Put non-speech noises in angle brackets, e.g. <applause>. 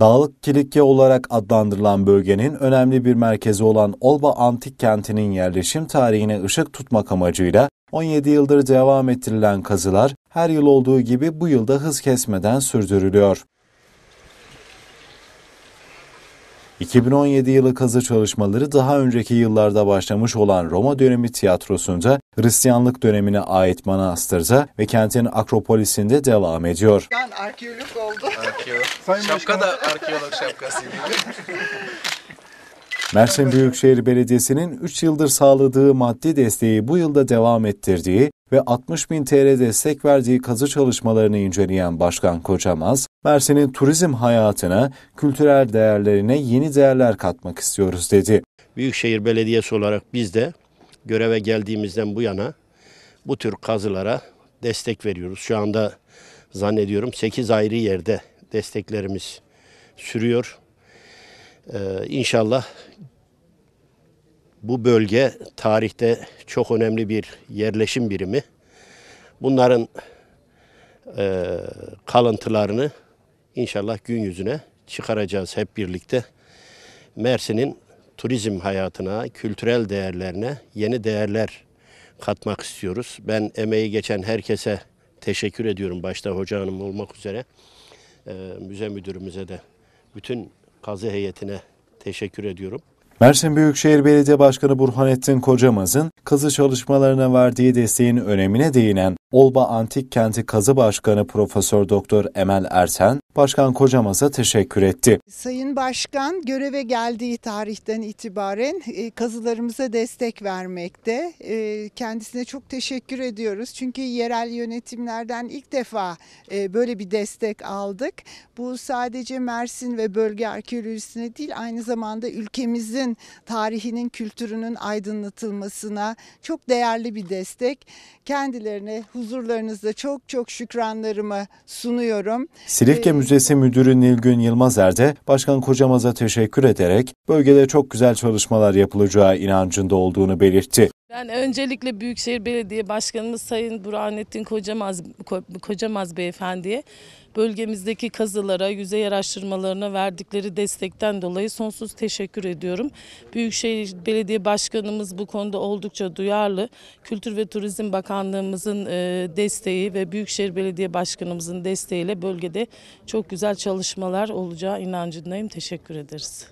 Dağlık Kilikya olarak adlandırılan bölgenin önemli bir merkezi olan Olba Antik Kenti'nin yerleşim tarihine ışık tutmak amacıyla 17 yıldır devam ettirilen kazılar her yıl olduğu gibi bu yılda hız kesmeden sürdürülüyor. 2017 yılı kazı çalışmaları daha önceki yıllarda başlamış olan Roma dönemi tiyatrosunda Hristiyanlık dönemine ait manastırda ve kentin akropolisinde devam ediyor. Ben arkeolog oldum. Arkeolog. Şapka da arkeolog şapkasıydı. <laughs> Mersin Büyükşehir Belediyesi'nin 3 yıldır sağladığı maddi desteği bu yılda devam ettirdiği ve 60 bin TL destek verdiği kazı çalışmalarını inceleyen Başkan Koçamaz, Mersin'in turizm hayatına, kültürel değerlerine yeni değerler katmak istiyoruz dedi. Büyükşehir Belediyesi olarak biz de göreve geldiğimizden bu yana bu tür kazılara destek veriyoruz. Şu anda zannediyorum 8 ayrı yerde desteklerimiz sürüyor. Ee, inşallah bu bölge tarihte çok önemli bir yerleşim birimi. Bunların e, kalıntılarını inşallah gün yüzüne çıkaracağız hep birlikte. Mersin'in turizm hayatına, kültürel değerlerine yeni değerler katmak istiyoruz. Ben emeği geçen herkese teşekkür ediyorum. Başta hoca hanım olmak üzere e, müze müdürümüze de bütün kazı heyetine teşekkür ediyorum. Mersin Büyükşehir Belediye Başkanı Burhanettin Kocamaz'ın kazı çalışmalarına verdiği desteğin önemine değinen Olba Antik Kenti Kazı Başkanı Profesör Doktor Emel Erten, Başkan Kocamaz'a teşekkür etti. Sayın Başkan göreve geldiği tarihten itibaren e, kazılarımıza destek vermekte. E, kendisine çok teşekkür ediyoruz. Çünkü yerel yönetimlerden ilk defa e, böyle bir destek aldık. Bu sadece Mersin ve bölge arkeolojisine değil aynı zamanda ülkemizin tarihinin, kültürünün aydınlatılmasına çok değerli bir destek. Kendilerine huzurlarınızda çok çok şükranlarımı sunuyorum. Silifke ee, Müzesi Müdürü Nilgün Yılmazer de Başkan Kocamaz'a teşekkür ederek bölgede çok güzel çalışmalar yapılacağı inancında olduğunu belirtti. Yani öncelikle Büyükşehir Belediye Başkanımız Sayın Burhanettin Kocamaz, Kocamaz Beyefendi'ye bölgemizdeki kazılara, yüzey araştırmalarına verdikleri destekten dolayı sonsuz teşekkür ediyorum. Büyükşehir Belediye Başkanımız bu konuda oldukça duyarlı. Kültür ve Turizm Bakanlığımızın e, desteği ve Büyükşehir Belediye Başkanımızın desteğiyle bölgede çok güzel çalışmalar olacağı inancındayım. Teşekkür ederiz.